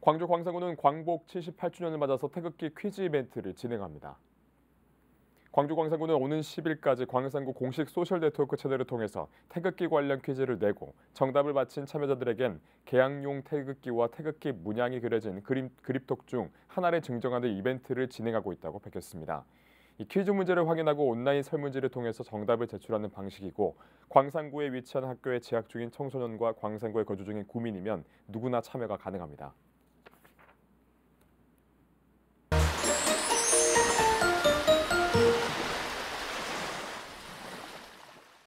광주 광산구는 광복 78주년을 맞아서 태극기 퀴즈 이벤트를 진행합니다. 광주 광산구는 오는 10일까지 광산구 공식 소셜 네트워크 채널을 통해서 태극기 관련 퀴즈를 내고 정답을 맞힌 참여자들에겐 개항용 태극기와 태극기 문양이 그려진 그림, 그립톡 중 하나를 증정하는 이벤트를 진행하고 있다고 밝혔습니다. 이 퀴즈 문제를 확인하고 온라인 설문지를 통해서 정답을 제출하는 방식이고 광산구에 위치한 학교에 재학 중인 청소년과 광산구에 거주 중인 구민이면 누구나 참여가 가능합니다.